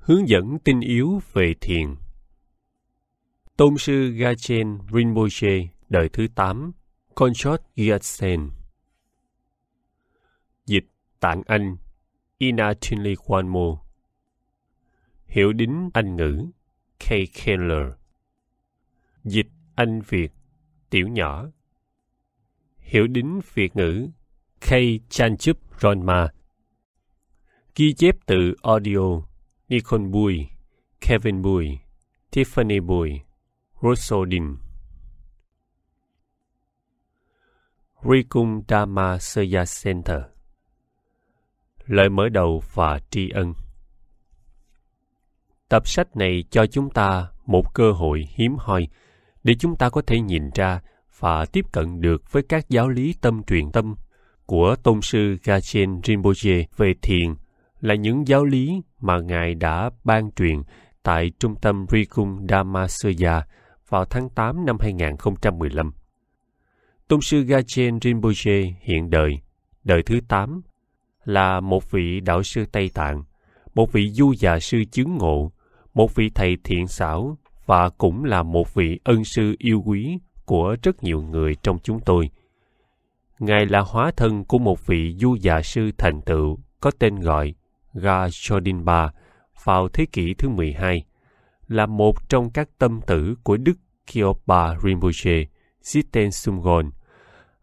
hướng dẫn tinh yếu về thiền. Tôn sư Gachen Rinpoche đời thứ 8, Conchot Gyatsen. Dịch tạng Anh Ina Tinley Kwanmo Hiểu đính Anh ngữ K. Keller Dịch Anh Việt Tiểu nhỏ Hiểu đính Việt ngữ K. Chanchup Ronma Ghi chép từ audio Deacon Bui, Kevin Bui, Tiffany Bui, Russell Đình. Rikum Dhamma Seya Center Lời mở đầu và tri ân Tập sách này cho chúng ta một cơ hội hiếm hoi để chúng ta có thể nhìn ra và tiếp cận được với các giáo lý tâm truyền tâm của Tôn sư Gachen Rinpoche về thiền là những giáo lý mà Ngài đã ban truyền tại trung tâm Rikung Dhammasaya vào tháng 8 năm 2015. Tôn sư Gachen Rinpoche hiện đời, đời thứ 8, là một vị đạo sư Tây Tạng, một vị du già sư chứng ngộ, một vị thầy thiện xảo và cũng là một vị ân sư yêu quý của rất nhiều người trong chúng tôi. Ngài là hóa thân của một vị du già sư thành tựu có tên gọi Gajodinba vào thế kỷ thứ 12 là một trong các tâm tử của Đức Kyopa Rinpoche Jiten Sumgon,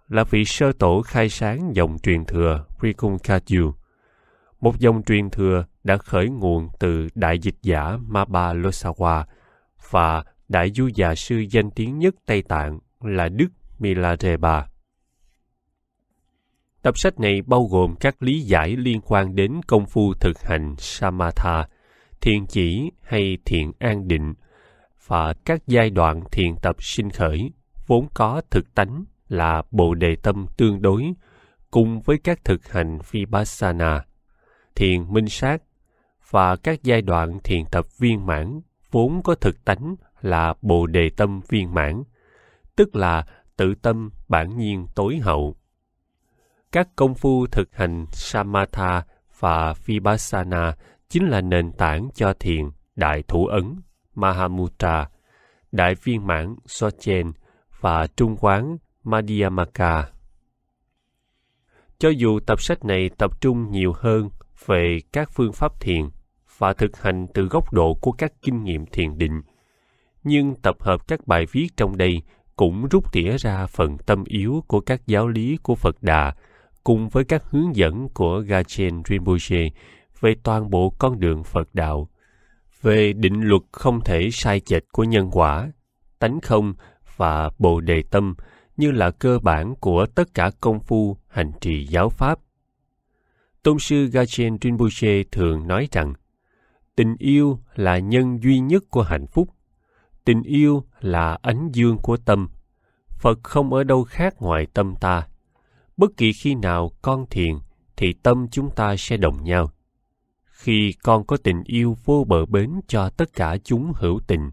là vị sơ tổ khai sáng dòng truyền thừa Rikun Kagyu, một dòng truyền thừa đã khởi nguồn từ đại dịch giả Maba Losawa và đại du già sư danh tiếng nhất Tây Tạng là Đức Miladeba. Tập sách này bao gồm các lý giải liên quan đến công phu thực hành Samatha, thiền chỉ hay thiền an định và các giai đoạn thiền tập sinh khởi vốn có thực tánh là bộ đề tâm tương đối cùng với các thực hành vipassana, thiền minh sát và các giai đoạn thiền tập viên mãn vốn có thực tánh là bộ đề tâm viên mãn, tức là tự tâm bản nhiên tối hậu các công phu thực hành Samatha và Vipassana chính là nền tảng cho thiền Đại Thủ Ấn, Mahamudra, Đại Viên Mãn Sochen và Trung Quán Madhyamaka. Cho dù tập sách này tập trung nhiều hơn về các phương pháp thiền và thực hành từ góc độ của các kinh nghiệm thiền định, nhưng tập hợp các bài viết trong đây cũng rút tỉa ra phần tâm yếu của các giáo lý của Phật Đà cùng với các hướng dẫn của Gachen Rinpoche về toàn bộ con đường Phật đạo, về định luật không thể sai chệch của nhân quả, tánh không và bồ đề tâm như là cơ bản của tất cả công phu hành trì giáo pháp. Tôn sư Gachen Rinpoche thường nói rằng, tình yêu là nhân duy nhất của hạnh phúc, tình yêu là ánh dương của tâm, Phật không ở đâu khác ngoài tâm ta bất kỳ khi nào con thiền thì tâm chúng ta sẽ đồng nhau khi con có tình yêu vô bờ bến cho tất cả chúng hữu tình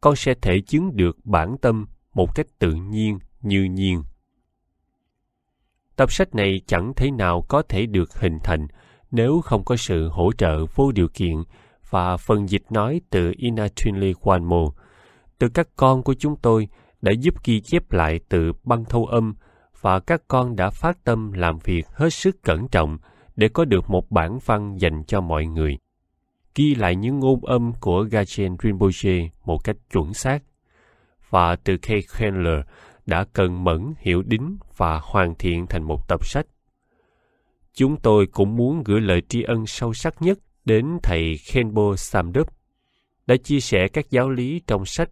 con sẽ thể chứng được bản tâm một cách tự nhiên như nhiên tập sách này chẳng thể nào có thể được hình thành nếu không có sự hỗ trợ vô điều kiện và phần dịch nói từ Inatunli Kwanmo, từ các con của chúng tôi đã giúp ghi chép lại từ băng thâu âm và các con đã phát tâm làm việc hết sức cẩn trọng để có được một bản văn dành cho mọi người. Ghi lại những ngôn âm của Gajen Rinpoche một cách chuẩn xác. Và từ Kay Chandler đã cần mẫn hiểu đính và hoàn thiện thành một tập sách. Chúng tôi cũng muốn gửi lời tri ân sâu sắc nhất đến thầy Khenbo Samdup đã chia sẻ các giáo lý trong sách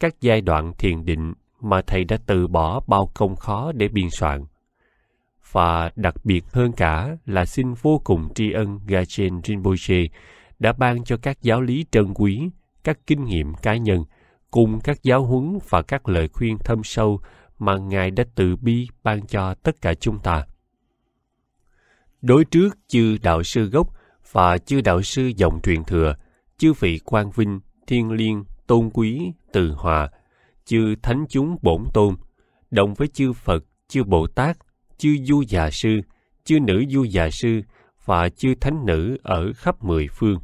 các giai đoạn thiền định mà thầy đã từ bỏ bao công khó để biên soạn. Và đặc biệt hơn cả là xin vô cùng tri ân Gachen Rinpoche đã ban cho các giáo lý trân quý, các kinh nghiệm cá nhân, cùng các giáo huấn và các lời khuyên thâm sâu mà Ngài đã từ bi ban cho tất cả chúng ta. Đối trước chư đạo sư gốc và chư đạo sư dòng truyền thừa, chư vị quan vinh, thiên liêng, tôn quý, từ hòa, chư thánh chúng bổn tôn, đồng với chư Phật, chư Bồ Tát, chư Du Già Sư, chư Nữ Du Già Sư và chư Thánh Nữ ở khắp mười phương.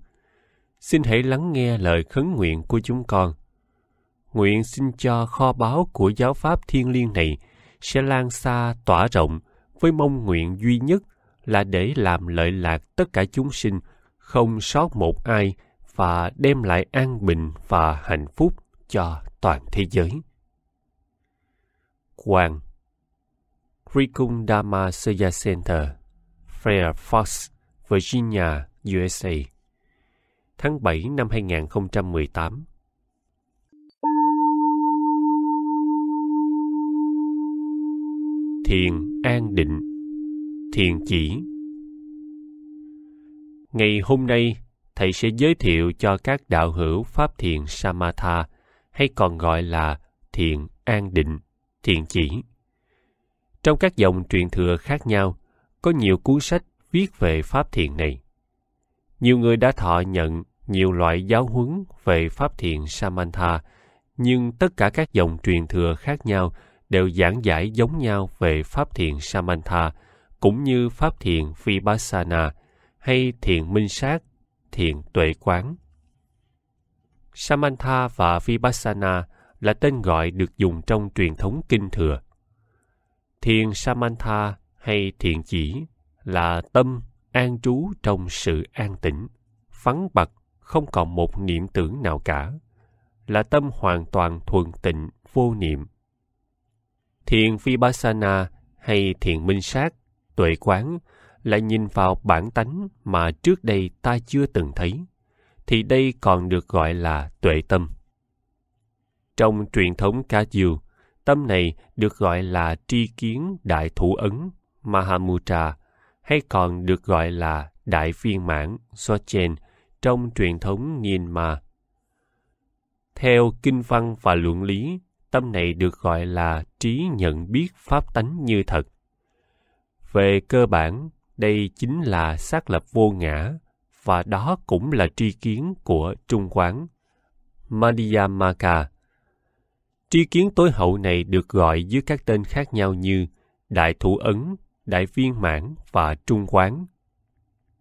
Xin hãy lắng nghe lời khấn nguyện của chúng con. Nguyện xin cho kho báu của giáo pháp thiên liêng này sẽ lan xa tỏa rộng với mong nguyện duy nhất là để làm lợi lạc tất cả chúng sinh, không sót một ai và đem lại an bình và hạnh phúc cho toàn thế giới. Quang Rikun Dharma Seya Center, Fairfax, Virginia, USA Tháng 7 năm 2018 Thiền An Định Thiền Chỉ Ngày hôm nay, Thầy sẽ giới thiệu cho các đạo hữu Pháp Thiền Samatha – hay còn gọi là thiền an định, thiền chỉ. Trong các dòng truyền thừa khác nhau, có nhiều cuốn sách viết về pháp thiền này. Nhiều người đã thọ nhận nhiều loại giáo huấn về pháp thiền Samantha, nhưng tất cả các dòng truyền thừa khác nhau đều giảng giải giống nhau về pháp thiền Samantha, cũng như pháp thiền Vipassana hay thiền minh sát, thiền tuệ quán. Samantha và Vipassana là tên gọi được dùng trong truyền thống kinh thừa. Thiền Samantha hay thiền chỉ là tâm an trú trong sự an tĩnh, vắng bặt, không còn một niệm tưởng nào cả, là tâm hoàn toàn thuần tịnh, vô niệm. Thiền Vipassana hay thiền minh sát, tuệ quán là nhìn vào bản tánh mà trước đây ta chưa từng thấy thì đây còn được gọi là tuệ tâm. Trong truyền thống ca diều, tâm này được gọi là tri kiến đại thủ ấn Mahamudra hay còn được gọi là đại viên mãn Sochen trong truyền thống Ma, Theo kinh văn và luận lý, tâm này được gọi là trí nhận biết pháp tánh như thật. Về cơ bản, đây chính là xác lập vô ngã, và đó cũng là tri kiến của Trung Quán, Madhyamaka. Tri kiến tối hậu này được gọi dưới các tên khác nhau như Đại Thủ Ấn, Đại Viên Mãn và Trung Quán.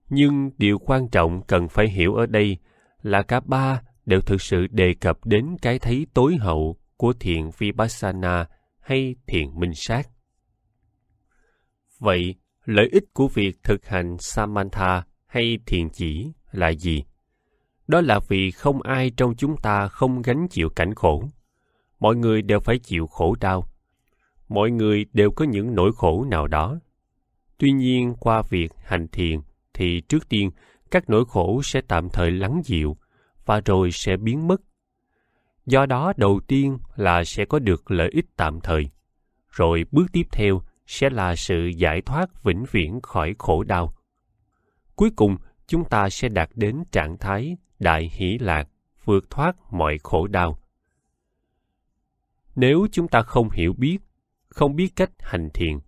Nhưng điều quan trọng cần phải hiểu ở đây là cả ba đều thực sự đề cập đến cái thấy tối hậu của thiền Vipassana hay thiền minh sát. Vậy, lợi ích của việc thực hành Samantha hay thiền chỉ là gì đó là vì không ai trong chúng ta không gánh chịu cảnh khổ mọi người đều phải chịu khổ đau mọi người đều có những nỗi khổ nào đó tuy nhiên qua việc hành thiền thì trước tiên các nỗi khổ sẽ tạm thời lắng dịu và rồi sẽ biến mất do đó đầu tiên là sẽ có được lợi ích tạm thời rồi bước tiếp theo sẽ là sự giải thoát vĩnh viễn khỏi khổ đau cuối cùng chúng ta sẽ đạt đến trạng thái đại hỷ lạc, vượt thoát mọi khổ đau. Nếu chúng ta không hiểu biết, không biết cách hành thiện,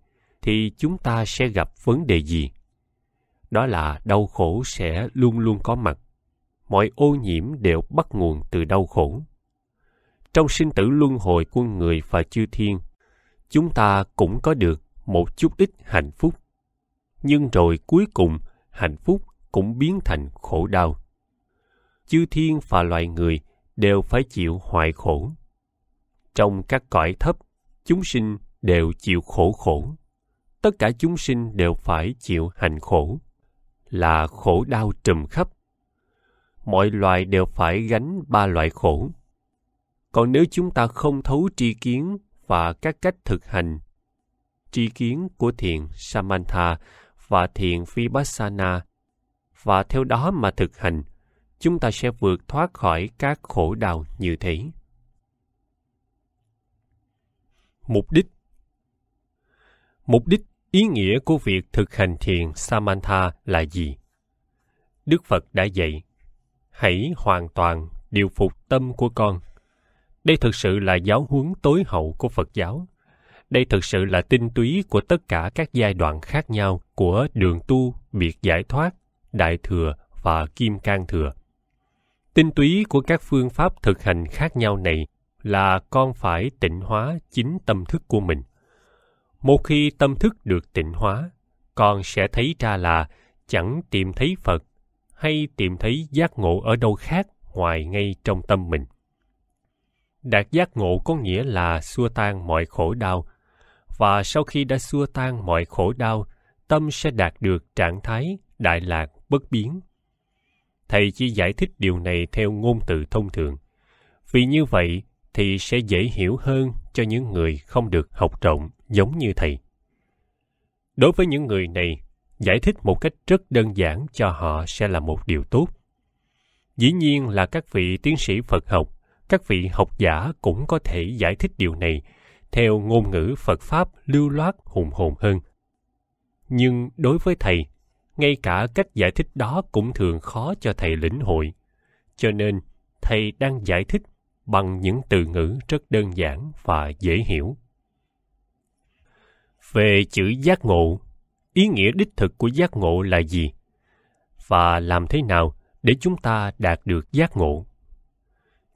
thì chúng ta sẽ gặp vấn đề gì? Đó là đau khổ sẽ luôn luôn có mặt. Mọi ô nhiễm đều bắt nguồn từ đau khổ. Trong sinh tử luân hồi của người và chư thiên, chúng ta cũng có được một chút ít hạnh phúc. Nhưng rồi cuối cùng hạnh phúc cũng biến thành khổ đau. Chư thiên và loài người đều phải chịu hoại khổ. Trong các cõi thấp, chúng sinh đều chịu khổ khổ. Tất cả chúng sinh đều phải chịu hành khổ, là khổ đau trùm khắp. Mọi loài đều phải gánh ba loại khổ. Còn nếu chúng ta không thấu tri kiến và các cách thực hành, tri kiến của thiền Samantha và thiền Vipassana và theo đó mà thực hành, chúng ta sẽ vượt thoát khỏi các khổ đau như thế. Mục đích Mục đích ý nghĩa của việc thực hành thiền Samantha là gì? Đức Phật đã dạy, hãy hoàn toàn điều phục tâm của con. Đây thực sự là giáo huấn tối hậu của Phật giáo đây thực sự là tinh túy của tất cả các giai đoạn khác nhau của đường tu biệt giải thoát đại thừa và kim cang thừa tinh túy của các phương pháp thực hành khác nhau này là con phải tịnh hóa chính tâm thức của mình một khi tâm thức được tịnh hóa con sẽ thấy ra là chẳng tìm thấy phật hay tìm thấy giác ngộ ở đâu khác ngoài ngay trong tâm mình đạt giác ngộ có nghĩa là xua tan mọi khổ đau và sau khi đã xua tan mọi khổ đau, tâm sẽ đạt được trạng thái đại lạc bất biến. Thầy chỉ giải thích điều này theo ngôn từ thông thường. Vì như vậy thì sẽ dễ hiểu hơn cho những người không được học rộng giống như thầy. Đối với những người này, giải thích một cách rất đơn giản cho họ sẽ là một điều tốt. Dĩ nhiên là các vị tiến sĩ Phật học, các vị học giả cũng có thể giải thích điều này theo ngôn ngữ Phật Pháp lưu loát hùng hồn hơn. Nhưng đối với thầy, ngay cả cách giải thích đó cũng thường khó cho thầy lĩnh hội. Cho nên, thầy đang giải thích bằng những từ ngữ rất đơn giản và dễ hiểu. Về chữ giác ngộ, ý nghĩa đích thực của giác ngộ là gì? Và làm thế nào để chúng ta đạt được giác ngộ?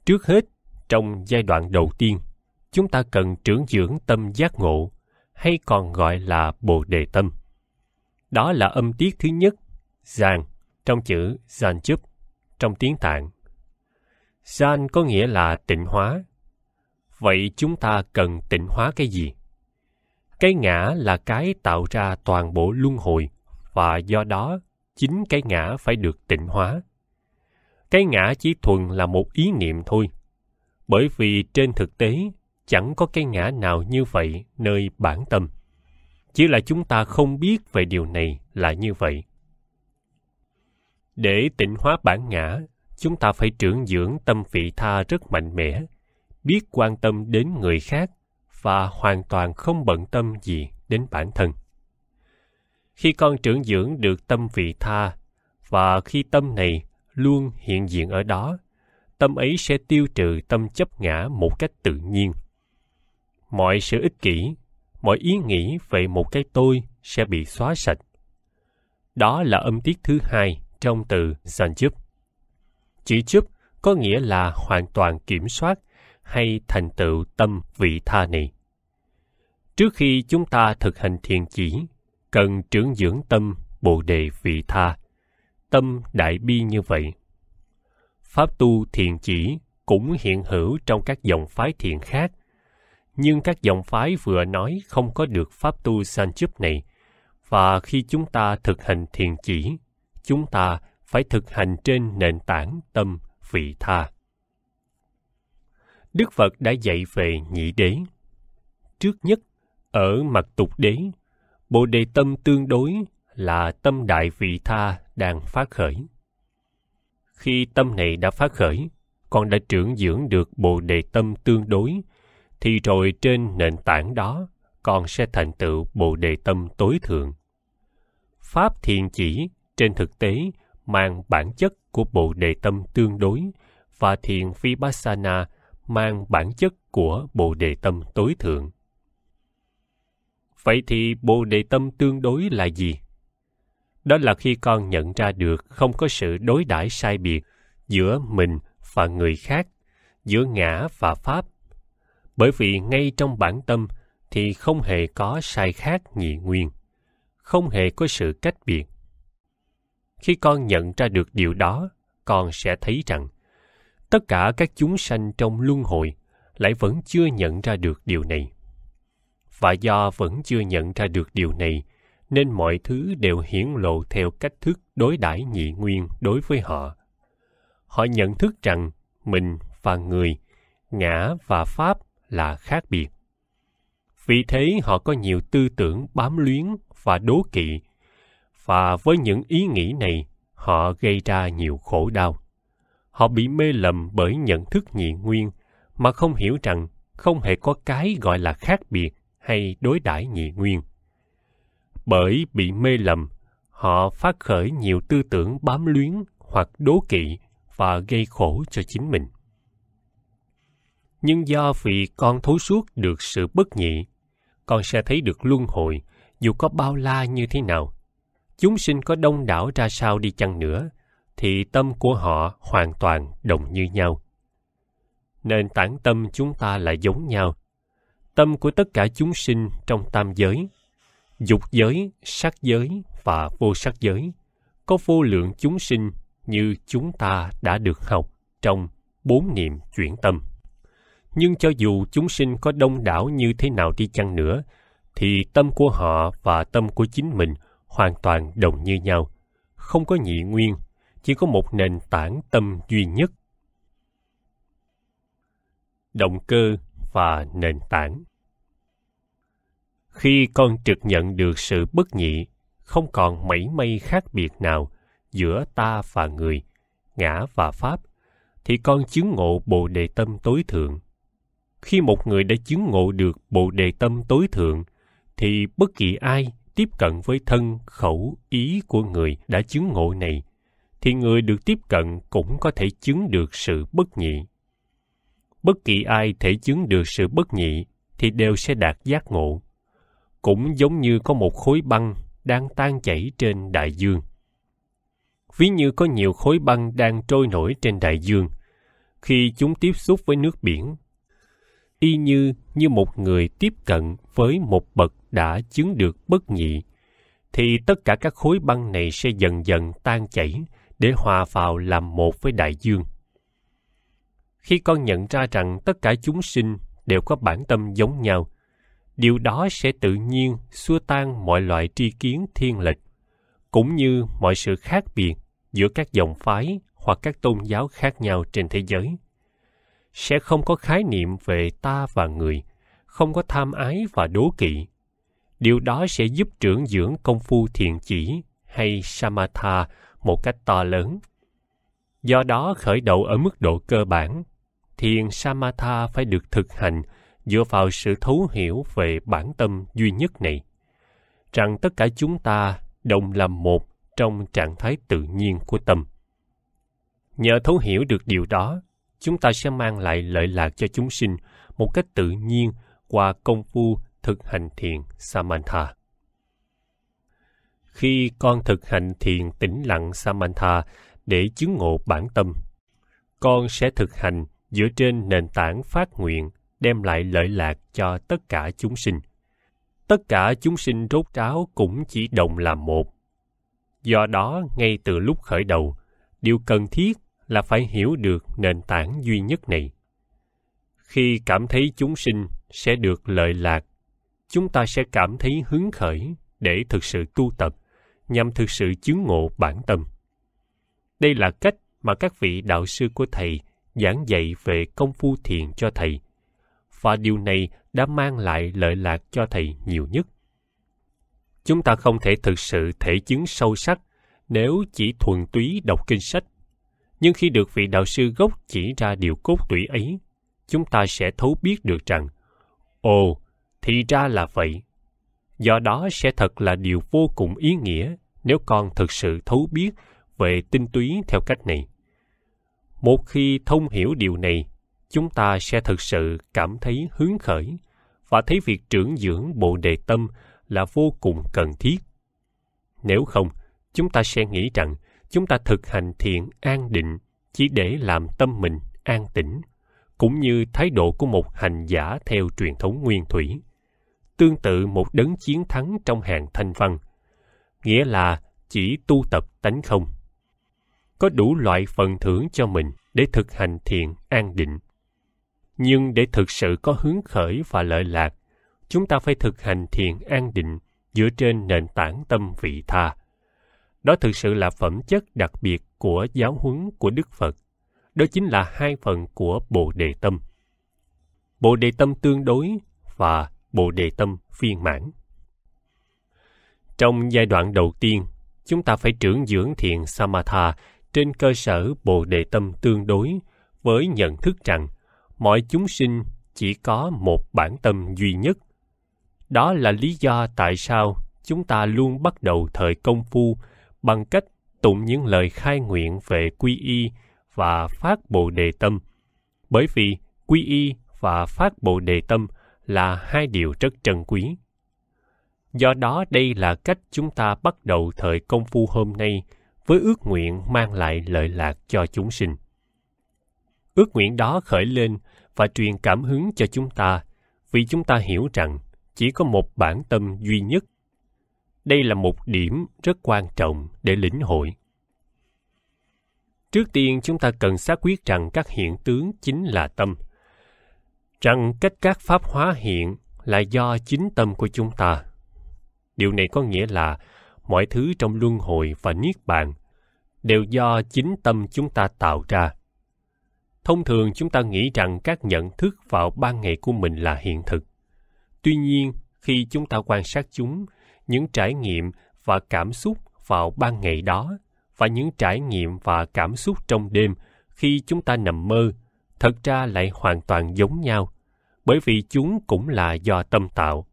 Trước hết, trong giai đoạn đầu tiên chúng ta cần trưởng dưỡng tâm giác ngộ hay còn gọi là bồ đề tâm đó là âm tiết thứ nhất giàn trong chữ giàn chúp trong tiếng tạng giàn có nghĩa là tịnh hóa vậy chúng ta cần tịnh hóa cái gì cái ngã là cái tạo ra toàn bộ luân hồi và do đó chính cái ngã phải được tịnh hóa cái ngã chỉ thuần là một ý niệm thôi bởi vì trên thực tế chẳng có cái ngã nào như vậy nơi bản tâm chỉ là chúng ta không biết về điều này là như vậy để tịnh hóa bản ngã chúng ta phải trưởng dưỡng tâm vị tha rất mạnh mẽ biết quan tâm đến người khác và hoàn toàn không bận tâm gì đến bản thân khi con trưởng dưỡng được tâm vị tha và khi tâm này luôn hiện diện ở đó tâm ấy sẽ tiêu trừ tâm chấp ngã một cách tự nhiên mọi sự ích kỷ mọi ý nghĩ về một cái tôi sẽ bị xóa sạch đó là âm tiết thứ hai trong từ sanjup chữ chấp có nghĩa là hoàn toàn kiểm soát hay thành tựu tâm vị tha này. trước khi chúng ta thực hành thiền chỉ cần trưởng dưỡng tâm bồ đề vị tha tâm đại bi như vậy pháp tu thiền chỉ cũng hiện hữu trong các dòng phái thiền khác nhưng các dòng phái vừa nói không có được pháp tu Sanchup này, và khi chúng ta thực hành thiền chỉ, chúng ta phải thực hành trên nền tảng tâm vị tha. Đức Phật đã dạy về nhị đế. Trước nhất, ở mặt tục đế, bộ đề tâm tương đối là tâm đại vị tha đang phát khởi. Khi tâm này đã phát khởi, con đã trưởng dưỡng được bộ đề tâm tương đối thì rồi trên nền tảng đó con sẽ thành tựu bồ đề tâm tối thượng pháp thiền chỉ trên thực tế mang bản chất của bồ đề tâm tương đối và thiền vipassana mang bản chất của bồ đề tâm tối thượng vậy thì bồ đề tâm tương đối là gì đó là khi con nhận ra được không có sự đối đãi sai biệt giữa mình và người khác giữa ngã và pháp bởi vì ngay trong bản tâm thì không hề có sai khác nhị nguyên không hề có sự cách biệt khi con nhận ra được điều đó con sẽ thấy rằng tất cả các chúng sanh trong luân hồi lại vẫn chưa nhận ra được điều này và do vẫn chưa nhận ra được điều này nên mọi thứ đều hiển lộ theo cách thức đối đãi nhị nguyên đối với họ họ nhận thức rằng mình và người ngã và pháp là khác biệt vì thế họ có nhiều tư tưởng bám luyến và đố kỵ và với những ý nghĩ này họ gây ra nhiều khổ đau họ bị mê lầm bởi nhận thức nhị nguyên mà không hiểu rằng không hề có cái gọi là khác biệt hay đối đãi nhị nguyên bởi bị mê lầm họ phát khởi nhiều tư tưởng bám luyến hoặc đố kỵ và gây khổ cho chính mình nhưng do vì con thấu suốt được sự bất nhị, con sẽ thấy được luân hồi dù có bao la như thế nào. Chúng sinh có đông đảo ra sao đi chăng nữa, thì tâm của họ hoàn toàn đồng như nhau. nên tảng tâm chúng ta là giống nhau. Tâm của tất cả chúng sinh trong tam giới, dục giới, sắc giới và vô sắc giới, có vô lượng chúng sinh như chúng ta đã được học trong bốn niệm chuyển tâm nhưng cho dù chúng sinh có đông đảo như thế nào đi chăng nữa thì tâm của họ và tâm của chính mình hoàn toàn đồng như nhau không có nhị nguyên chỉ có một nền tảng tâm duy nhất động cơ và nền tảng khi con trực nhận được sự bất nhị không còn mảy may khác biệt nào giữa ta và người ngã và pháp thì con chứng ngộ bồ đề tâm tối thượng khi một người đã chứng ngộ được bộ đề tâm tối thượng thì bất kỳ ai tiếp cận với thân khẩu ý của người đã chứng ngộ này thì người được tiếp cận cũng có thể chứng được sự bất nhị bất kỳ ai thể chứng được sự bất nhị thì đều sẽ đạt giác ngộ cũng giống như có một khối băng đang tan chảy trên đại dương ví như có nhiều khối băng đang trôi nổi trên đại dương khi chúng tiếp xúc với nước biển y như như một người tiếp cận với một bậc đã chứng được bất nhị thì tất cả các khối băng này sẽ dần dần tan chảy để hòa vào làm một với đại dương khi con nhận ra rằng tất cả chúng sinh đều có bản tâm giống nhau điều đó sẽ tự nhiên xua tan mọi loại tri kiến thiên lệch cũng như mọi sự khác biệt giữa các dòng phái hoặc các tôn giáo khác nhau trên thế giới sẽ không có khái niệm về ta và người không có tham ái và đố kỵ điều đó sẽ giúp trưởng dưỡng công phu thiền chỉ hay samatha một cách to lớn do đó khởi đầu ở mức độ cơ bản thiền samatha phải được thực hành dựa vào sự thấu hiểu về bản tâm duy nhất này rằng tất cả chúng ta đồng làm một trong trạng thái tự nhiên của tâm nhờ thấu hiểu được điều đó chúng ta sẽ mang lại lợi lạc cho chúng sinh một cách tự nhiên qua công phu thực hành thiền Samantha. Khi con thực hành thiền tĩnh lặng Samantha để chứng ngộ bản tâm, con sẽ thực hành dựa trên nền tảng phát nguyện đem lại lợi lạc cho tất cả chúng sinh. Tất cả chúng sinh rốt ráo cũng chỉ đồng là một. Do đó, ngay từ lúc khởi đầu, điều cần thiết là phải hiểu được nền tảng duy nhất này khi cảm thấy chúng sinh sẽ được lợi lạc chúng ta sẽ cảm thấy hứng khởi để thực sự tu tập nhằm thực sự chứng ngộ bản tâm đây là cách mà các vị đạo sư của thầy giảng dạy về công phu thiền cho thầy và điều này đã mang lại lợi lạc cho thầy nhiều nhất chúng ta không thể thực sự thể chứng sâu sắc nếu chỉ thuần túy đọc kinh sách nhưng khi được vị đạo sư gốc chỉ ra điều cốt tủy ấy chúng ta sẽ thấu biết được rằng ồ thì ra là vậy do đó sẽ thật là điều vô cùng ý nghĩa nếu con thực sự thấu biết về tinh túy theo cách này một khi thông hiểu điều này chúng ta sẽ thực sự cảm thấy hứng khởi và thấy việc trưởng dưỡng bộ đề tâm là vô cùng cần thiết nếu không chúng ta sẽ nghĩ rằng chúng ta thực hành thiện an định chỉ để làm tâm mình an tĩnh cũng như thái độ của một hành giả theo truyền thống nguyên thủy tương tự một đấng chiến thắng trong hàng thanh văn nghĩa là chỉ tu tập tánh không có đủ loại phần thưởng cho mình để thực hành thiện an định nhưng để thực sự có hướng khởi và lợi lạc chúng ta phải thực hành thiện an định dựa trên nền tảng tâm vị tha đó thực sự là phẩm chất đặc biệt của giáo huấn của Đức Phật. Đó chính là hai phần của Bồ Đề Tâm. Bồ Đề Tâm tương đối và Bồ Đề Tâm phiên mãn. Trong giai đoạn đầu tiên, chúng ta phải trưởng dưỡng thiền Samatha trên cơ sở Bồ Đề Tâm tương đối với nhận thức rằng mọi chúng sinh chỉ có một bản tâm duy nhất. Đó là lý do tại sao chúng ta luôn bắt đầu thời công phu bằng cách tụng những lời khai nguyện về quy y và phát bồ đề tâm. Bởi vì quy y và phát bồ đề tâm là hai điều rất trân quý. Do đó đây là cách chúng ta bắt đầu thời công phu hôm nay với ước nguyện mang lại lợi lạc cho chúng sinh. Ước nguyện đó khởi lên và truyền cảm hứng cho chúng ta vì chúng ta hiểu rằng chỉ có một bản tâm duy nhất đây là một điểm rất quan trọng để lĩnh hội trước tiên chúng ta cần xác quyết rằng các hiện tướng chính là tâm rằng cách các pháp hóa hiện là do chính tâm của chúng ta điều này có nghĩa là mọi thứ trong luân hồi và niết bàn đều do chính tâm chúng ta tạo ra thông thường chúng ta nghĩ rằng các nhận thức vào ban ngày của mình là hiện thực tuy nhiên khi chúng ta quan sát chúng những trải nghiệm và cảm xúc vào ban ngày đó và những trải nghiệm và cảm xúc trong đêm khi chúng ta nằm mơ thật ra lại hoàn toàn giống nhau bởi vì chúng cũng là do tâm tạo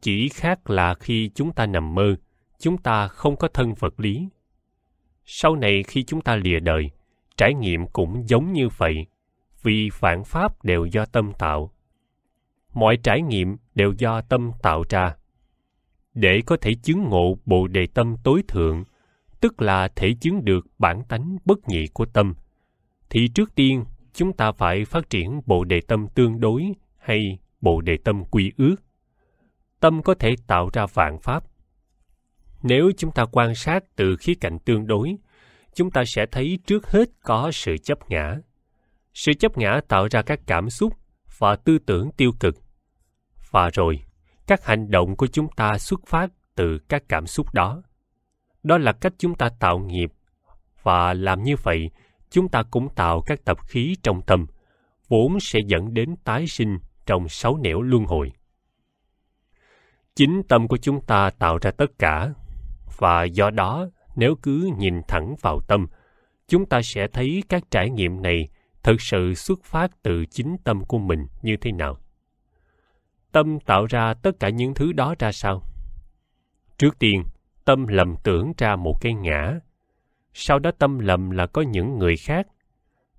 chỉ khác là khi chúng ta nằm mơ chúng ta không có thân vật lý sau này khi chúng ta lìa đời trải nghiệm cũng giống như vậy vì phản pháp đều do tâm tạo mọi trải nghiệm đều do tâm tạo ra để có thể chứng ngộ bộ đề tâm tối thượng tức là thể chứng được bản tánh bất nhị của tâm thì trước tiên chúng ta phải phát triển bộ đề tâm tương đối hay bộ đề tâm quy ước tâm có thể tạo ra vạn pháp nếu chúng ta quan sát từ khía cạnh tương đối chúng ta sẽ thấy trước hết có sự chấp ngã sự chấp ngã tạo ra các cảm xúc và tư tưởng tiêu cực và rồi các hành động của chúng ta xuất phát từ các cảm xúc đó đó là cách chúng ta tạo nghiệp và làm như vậy chúng ta cũng tạo các tập khí trong tâm vốn sẽ dẫn đến tái sinh trong sáu nẻo luân hồi chính tâm của chúng ta tạo ra tất cả và do đó nếu cứ nhìn thẳng vào tâm chúng ta sẽ thấy các trải nghiệm này thực sự xuất phát từ chính tâm của mình như thế nào tâm tạo ra tất cả những thứ đó ra sao trước tiên tâm lầm tưởng ra một cái ngã sau đó tâm lầm là có những người khác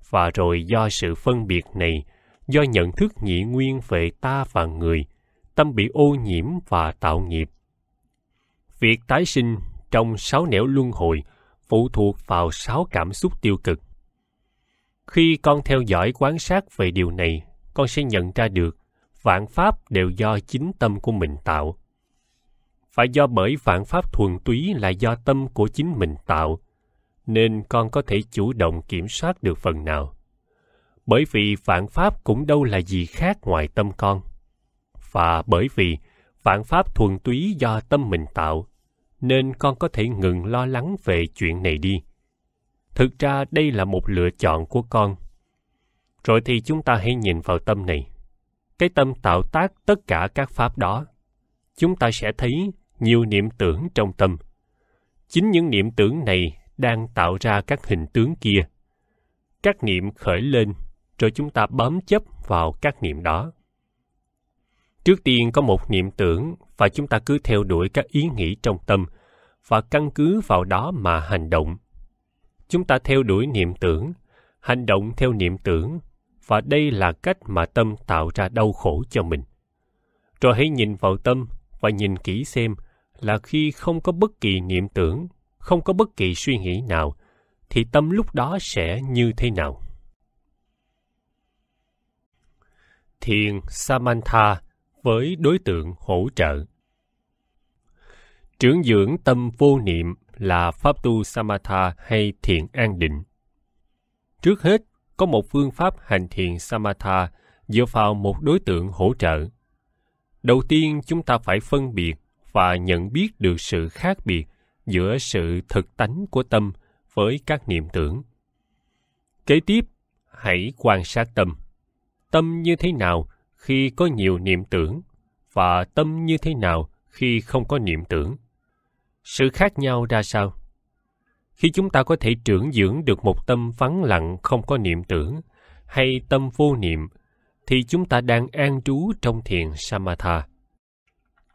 và rồi do sự phân biệt này do nhận thức nhị nguyên về ta và người tâm bị ô nhiễm và tạo nghiệp việc tái sinh trong sáu nẻo luân hồi phụ thuộc vào sáu cảm xúc tiêu cực khi con theo dõi quán sát về điều này con sẽ nhận ra được vạn pháp đều do chính tâm của mình tạo. Phải do bởi vạn pháp thuần túy là do tâm của chính mình tạo, nên con có thể chủ động kiểm soát được phần nào. Bởi vì vạn pháp cũng đâu là gì khác ngoài tâm con. Và bởi vì vạn pháp thuần túy do tâm mình tạo, nên con có thể ngừng lo lắng về chuyện này đi. Thực ra đây là một lựa chọn của con. Rồi thì chúng ta hãy nhìn vào tâm này cái tâm tạo tác tất cả các pháp đó chúng ta sẽ thấy nhiều niệm tưởng trong tâm chính những niệm tưởng này đang tạo ra các hình tướng kia các niệm khởi lên rồi chúng ta bám chấp vào các niệm đó trước tiên có một niệm tưởng và chúng ta cứ theo đuổi các ý nghĩ trong tâm và căn cứ vào đó mà hành động chúng ta theo đuổi niệm tưởng hành động theo niệm tưởng và đây là cách mà tâm tạo ra đau khổ cho mình. Rồi hãy nhìn vào tâm và nhìn kỹ xem là khi không có bất kỳ niệm tưởng, không có bất kỳ suy nghĩ nào, thì tâm lúc đó sẽ như thế nào? Thiền Samantha với đối tượng hỗ trợ Trưởng dưỡng tâm vô niệm là Pháp tu Samatha hay Thiền an định. Trước hết, có một phương pháp hành thiền Samatha dựa vào một đối tượng hỗ trợ. Đầu tiên chúng ta phải phân biệt và nhận biết được sự khác biệt giữa sự thực tánh của tâm với các niệm tưởng. Kế tiếp, hãy quan sát tâm. Tâm như thế nào khi có nhiều niệm tưởng và tâm như thế nào khi không có niệm tưởng? Sự khác nhau ra sao? khi chúng ta có thể trưởng dưỡng được một tâm vắng lặng không có niệm tưởng hay tâm vô niệm thì chúng ta đang an trú trong thiền samatha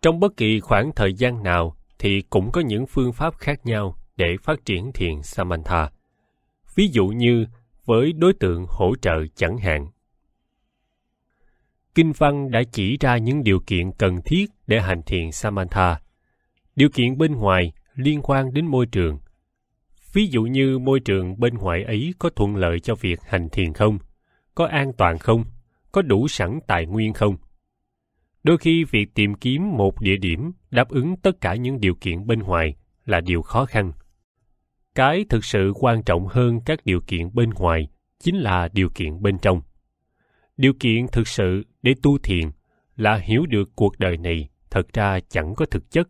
trong bất kỳ khoảng thời gian nào thì cũng có những phương pháp khác nhau để phát triển thiền samatha ví dụ như với đối tượng hỗ trợ chẳng hạn kinh văn đã chỉ ra những điều kiện cần thiết để hành thiền samatha điều kiện bên ngoài liên quan đến môi trường ví dụ như môi trường bên ngoài ấy có thuận lợi cho việc hành thiền không có an toàn không có đủ sẵn tài nguyên không đôi khi việc tìm kiếm một địa điểm đáp ứng tất cả những điều kiện bên ngoài là điều khó khăn cái thực sự quan trọng hơn các điều kiện bên ngoài chính là điều kiện bên trong điều kiện thực sự để tu thiền là hiểu được cuộc đời này thật ra chẳng có thực chất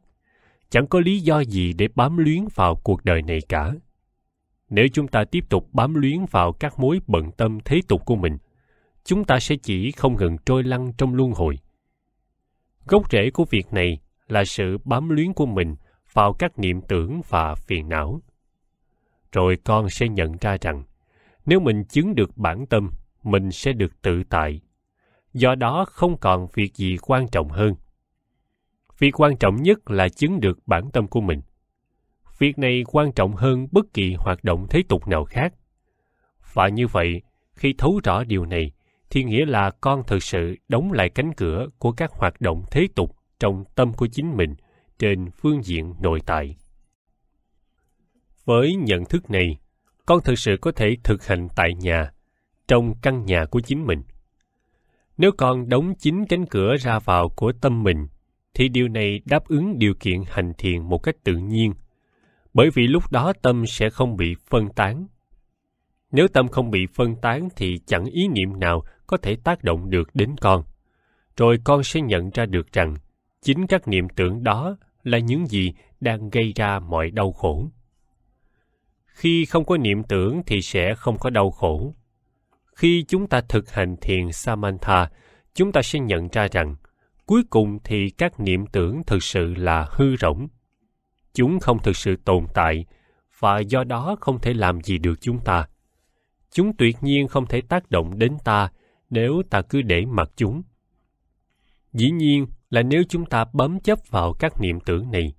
chẳng có lý do gì để bám luyến vào cuộc đời này cả nếu chúng ta tiếp tục bám luyến vào các mối bận tâm thế tục của mình chúng ta sẽ chỉ không ngừng trôi lăn trong luân hồi gốc rễ của việc này là sự bám luyến của mình vào các niệm tưởng và phiền não rồi con sẽ nhận ra rằng nếu mình chứng được bản tâm mình sẽ được tự tại do đó không còn việc gì quan trọng hơn việc quan trọng nhất là chứng được bản tâm của mình việc này quan trọng hơn bất kỳ hoạt động thế tục nào khác và như vậy khi thấu rõ điều này thì nghĩa là con thực sự đóng lại cánh cửa của các hoạt động thế tục trong tâm của chính mình trên phương diện nội tại với nhận thức này con thực sự có thể thực hành tại nhà trong căn nhà của chính mình nếu con đóng chính cánh cửa ra vào của tâm mình thì điều này đáp ứng điều kiện hành thiền một cách tự nhiên bởi vì lúc đó tâm sẽ không bị phân tán. Nếu tâm không bị phân tán thì chẳng ý niệm nào có thể tác động được đến con. Rồi con sẽ nhận ra được rằng chính các niệm tưởng đó là những gì đang gây ra mọi đau khổ. Khi không có niệm tưởng thì sẽ không có đau khổ. Khi chúng ta thực hành thiền Samantha, chúng ta sẽ nhận ra rằng cuối cùng thì các niệm tưởng thực sự là hư rỗng chúng không thực sự tồn tại và do đó không thể làm gì được chúng ta chúng tuyệt nhiên không thể tác động đến ta nếu ta cứ để mặc chúng dĩ nhiên là nếu chúng ta bấm chấp vào các niệm tưởng này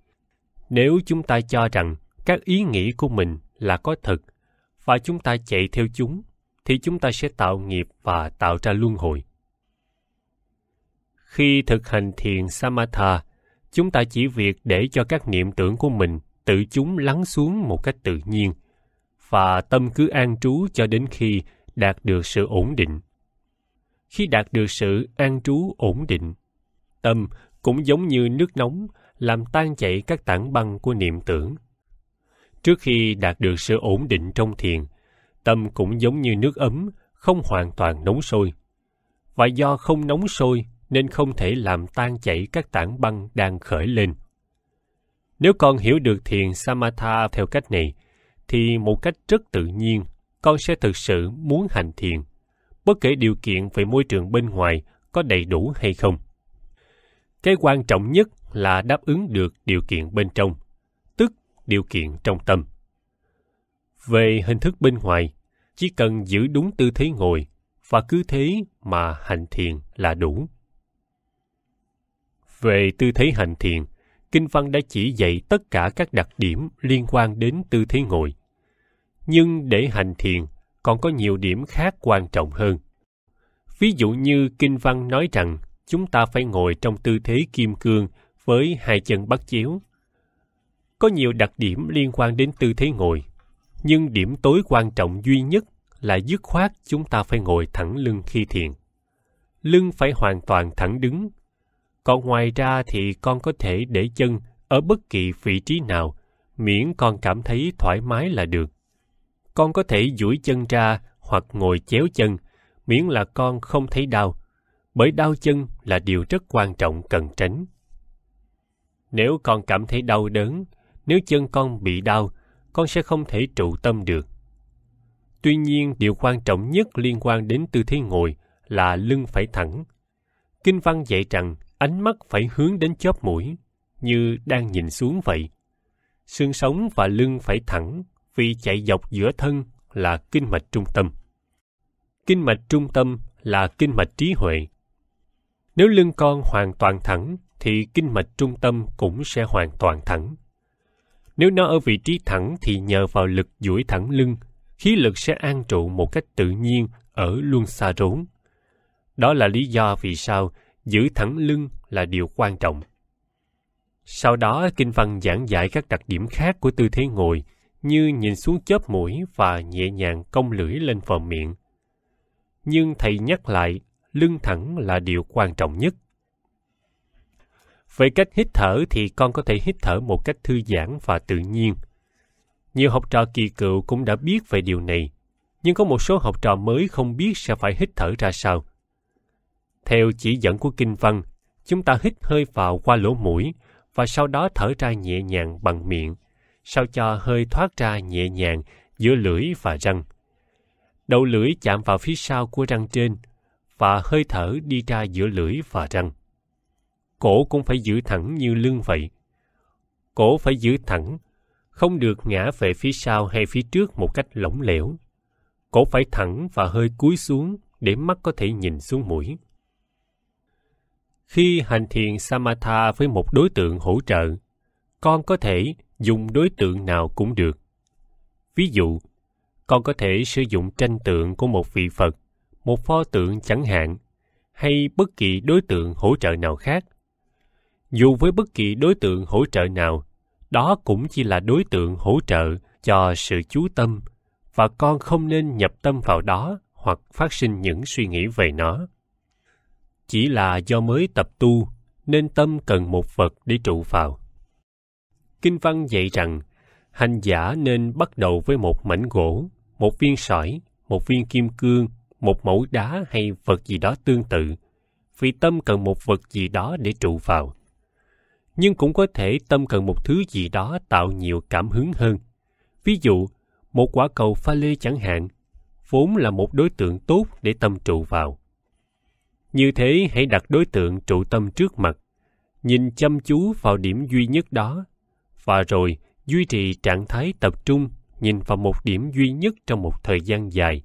nếu chúng ta cho rằng các ý nghĩ của mình là có thật và chúng ta chạy theo chúng thì chúng ta sẽ tạo nghiệp và tạo ra luân hồi khi thực hành thiền samatha chúng ta chỉ việc để cho các niệm tưởng của mình tự chúng lắng xuống một cách tự nhiên và tâm cứ an trú cho đến khi đạt được sự ổn định khi đạt được sự an trú ổn định tâm cũng giống như nước nóng làm tan chảy các tảng băng của niệm tưởng trước khi đạt được sự ổn định trong thiền tâm cũng giống như nước ấm không hoàn toàn nóng sôi và do không nóng sôi nên không thể làm tan chảy các tảng băng đang khởi lên. Nếu con hiểu được thiền Samatha theo cách này, thì một cách rất tự nhiên, con sẽ thực sự muốn hành thiền, bất kể điều kiện về môi trường bên ngoài có đầy đủ hay không. Cái quan trọng nhất là đáp ứng được điều kiện bên trong, tức điều kiện trong tâm. Về hình thức bên ngoài, chỉ cần giữ đúng tư thế ngồi và cứ thế mà hành thiền là đủ. Về tư thế hành thiền, Kinh Văn đã chỉ dạy tất cả các đặc điểm liên quan đến tư thế ngồi. Nhưng để hành thiền còn có nhiều điểm khác quan trọng hơn. Ví dụ như Kinh Văn nói rằng chúng ta phải ngồi trong tư thế kim cương với hai chân bắt chéo. Có nhiều đặc điểm liên quan đến tư thế ngồi, nhưng điểm tối quan trọng duy nhất là dứt khoát chúng ta phải ngồi thẳng lưng khi thiền. Lưng phải hoàn toàn thẳng đứng còn ngoài ra thì con có thể để chân ở bất kỳ vị trí nào miễn con cảm thấy thoải mái là được con có thể duỗi chân ra hoặc ngồi chéo chân miễn là con không thấy đau bởi đau chân là điều rất quan trọng cần tránh nếu con cảm thấy đau đớn nếu chân con bị đau con sẽ không thể trụ tâm được tuy nhiên điều quan trọng nhất liên quan đến tư thế ngồi là lưng phải thẳng kinh văn dạy rằng ánh mắt phải hướng đến chóp mũi, như đang nhìn xuống vậy. Xương sống và lưng phải thẳng vì chạy dọc giữa thân là kinh mạch trung tâm. Kinh mạch trung tâm là kinh mạch trí huệ. Nếu lưng con hoàn toàn thẳng thì kinh mạch trung tâm cũng sẽ hoàn toàn thẳng. Nếu nó ở vị trí thẳng thì nhờ vào lực duỗi thẳng lưng, khí lực sẽ an trụ một cách tự nhiên ở luân xa rốn. Đó là lý do vì sao giữ thẳng lưng là điều quan trọng sau đó kinh văn giảng giải các đặc điểm khác của tư thế ngồi như nhìn xuống chớp mũi và nhẹ nhàng cong lưỡi lên phần miệng nhưng thầy nhắc lại lưng thẳng là điều quan trọng nhất về cách hít thở thì con có thể hít thở một cách thư giãn và tự nhiên nhiều học trò kỳ cựu cũng đã biết về điều này nhưng có một số học trò mới không biết sẽ phải hít thở ra sao theo chỉ dẫn của kinh văn, chúng ta hít hơi vào qua lỗ mũi và sau đó thở ra nhẹ nhàng bằng miệng, sao cho hơi thoát ra nhẹ nhàng giữa lưỡi và răng. Đầu lưỡi chạm vào phía sau của răng trên và hơi thở đi ra giữa lưỡi và răng. Cổ cũng phải giữ thẳng như lưng vậy. Cổ phải giữ thẳng, không được ngã về phía sau hay phía trước một cách lỏng lẻo. Cổ phải thẳng và hơi cúi xuống để mắt có thể nhìn xuống mũi khi hành thiền samatha với một đối tượng hỗ trợ con có thể dùng đối tượng nào cũng được ví dụ con có thể sử dụng tranh tượng của một vị phật một pho tượng chẳng hạn hay bất kỳ đối tượng hỗ trợ nào khác dù với bất kỳ đối tượng hỗ trợ nào đó cũng chỉ là đối tượng hỗ trợ cho sự chú tâm và con không nên nhập tâm vào đó hoặc phát sinh những suy nghĩ về nó chỉ là do mới tập tu nên tâm cần một vật để trụ vào kinh văn dạy rằng hành giả nên bắt đầu với một mảnh gỗ một viên sỏi một viên kim cương một mẫu đá hay vật gì đó tương tự vì tâm cần một vật gì đó để trụ vào nhưng cũng có thể tâm cần một thứ gì đó tạo nhiều cảm hứng hơn ví dụ một quả cầu pha lê chẳng hạn vốn là một đối tượng tốt để tâm trụ vào như thế hãy đặt đối tượng trụ tâm trước mặt nhìn chăm chú vào điểm duy nhất đó và rồi duy trì trạng thái tập trung nhìn vào một điểm duy nhất trong một thời gian dài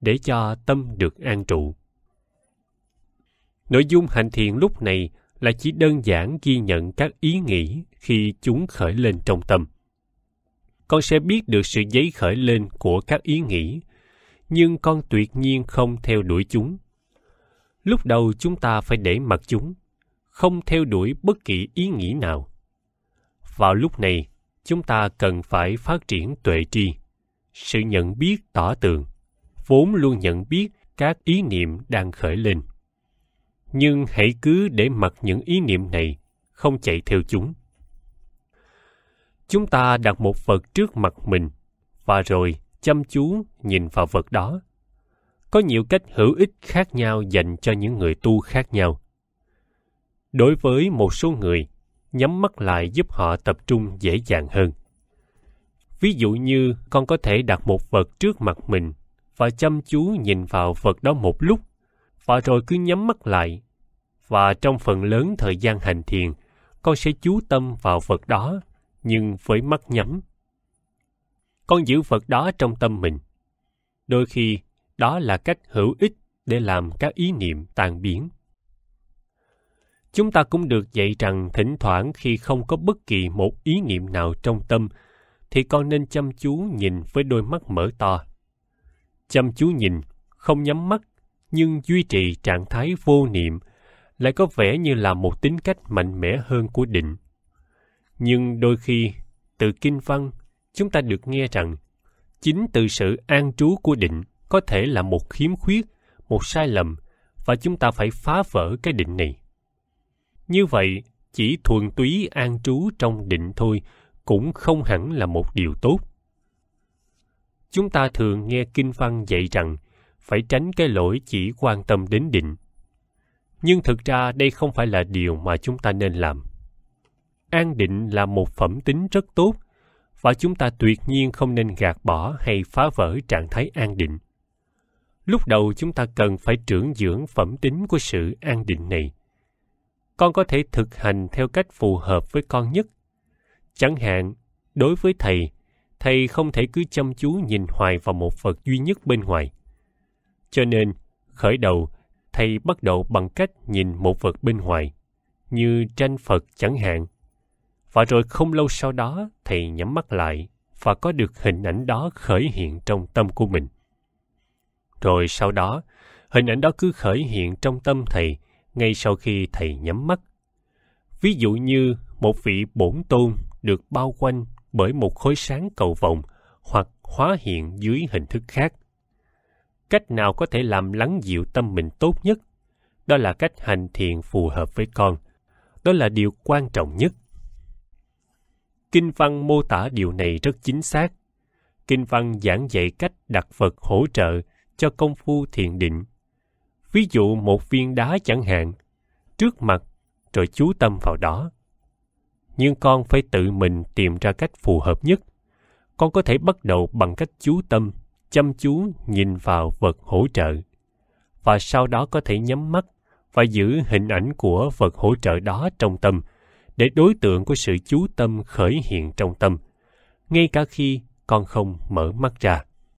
để cho tâm được an trụ nội dung hành thiền lúc này là chỉ đơn giản ghi nhận các ý nghĩ khi chúng khởi lên trong tâm con sẽ biết được sự giấy khởi lên của các ý nghĩ nhưng con tuyệt nhiên không theo đuổi chúng lúc đầu chúng ta phải để mặc chúng không theo đuổi bất kỳ ý nghĩ nào vào lúc này chúng ta cần phải phát triển tuệ tri sự nhận biết tỏ tường vốn luôn nhận biết các ý niệm đang khởi lên nhưng hãy cứ để mặc những ý niệm này không chạy theo chúng chúng ta đặt một vật trước mặt mình và rồi chăm chú nhìn vào vật đó có nhiều cách hữu ích khác nhau dành cho những người tu khác nhau đối với một số người nhắm mắt lại giúp họ tập trung dễ dàng hơn ví dụ như con có thể đặt một vật trước mặt mình và chăm chú nhìn vào vật đó một lúc và rồi cứ nhắm mắt lại và trong phần lớn thời gian hành thiền con sẽ chú tâm vào vật đó nhưng với mắt nhắm con giữ vật đó trong tâm mình đôi khi đó là cách hữu ích để làm các ý niệm tan biến chúng ta cũng được dạy rằng thỉnh thoảng khi không có bất kỳ một ý niệm nào trong tâm thì con nên chăm chú nhìn với đôi mắt mở to chăm chú nhìn không nhắm mắt nhưng duy trì trạng thái vô niệm lại có vẻ như là một tính cách mạnh mẽ hơn của định nhưng đôi khi từ kinh văn chúng ta được nghe rằng chính từ sự an trú của định có thể là một khiếm khuyết, một sai lầm và chúng ta phải phá vỡ cái định này. Như vậy, chỉ thuần túy an trú trong định thôi cũng không hẳn là một điều tốt. Chúng ta thường nghe kinh văn dạy rằng phải tránh cái lỗi chỉ quan tâm đến định. Nhưng thực ra đây không phải là điều mà chúng ta nên làm. An định là một phẩm tính rất tốt và chúng ta tuyệt nhiên không nên gạt bỏ hay phá vỡ trạng thái an định lúc đầu chúng ta cần phải trưởng dưỡng phẩm tính của sự an định này con có thể thực hành theo cách phù hợp với con nhất chẳng hạn đối với thầy thầy không thể cứ chăm chú nhìn hoài vào một vật duy nhất bên ngoài cho nên khởi đầu thầy bắt đầu bằng cách nhìn một vật bên ngoài như tranh phật chẳng hạn và rồi không lâu sau đó thầy nhắm mắt lại và có được hình ảnh đó khởi hiện trong tâm của mình rồi sau đó, hình ảnh đó cứ khởi hiện trong tâm thầy ngay sau khi thầy nhắm mắt. Ví dụ như một vị bổn tôn được bao quanh bởi một khối sáng cầu vồng hoặc hóa hiện dưới hình thức khác. Cách nào có thể làm lắng dịu tâm mình tốt nhất? Đó là cách hành thiện phù hợp với con. Đó là điều quan trọng nhất. Kinh văn mô tả điều này rất chính xác. Kinh văn giảng dạy cách đặt Phật hỗ trợ cho công phu thiền định ví dụ một viên đá chẳng hạn trước mặt rồi chú tâm vào đó nhưng con phải tự mình tìm ra cách phù hợp nhất con có thể bắt đầu bằng cách chú tâm chăm chú nhìn vào vật hỗ trợ và sau đó có thể nhắm mắt và giữ hình ảnh của vật hỗ trợ đó trong tâm để đối tượng của sự chú tâm khởi hiện trong tâm ngay cả khi con không mở mắt ra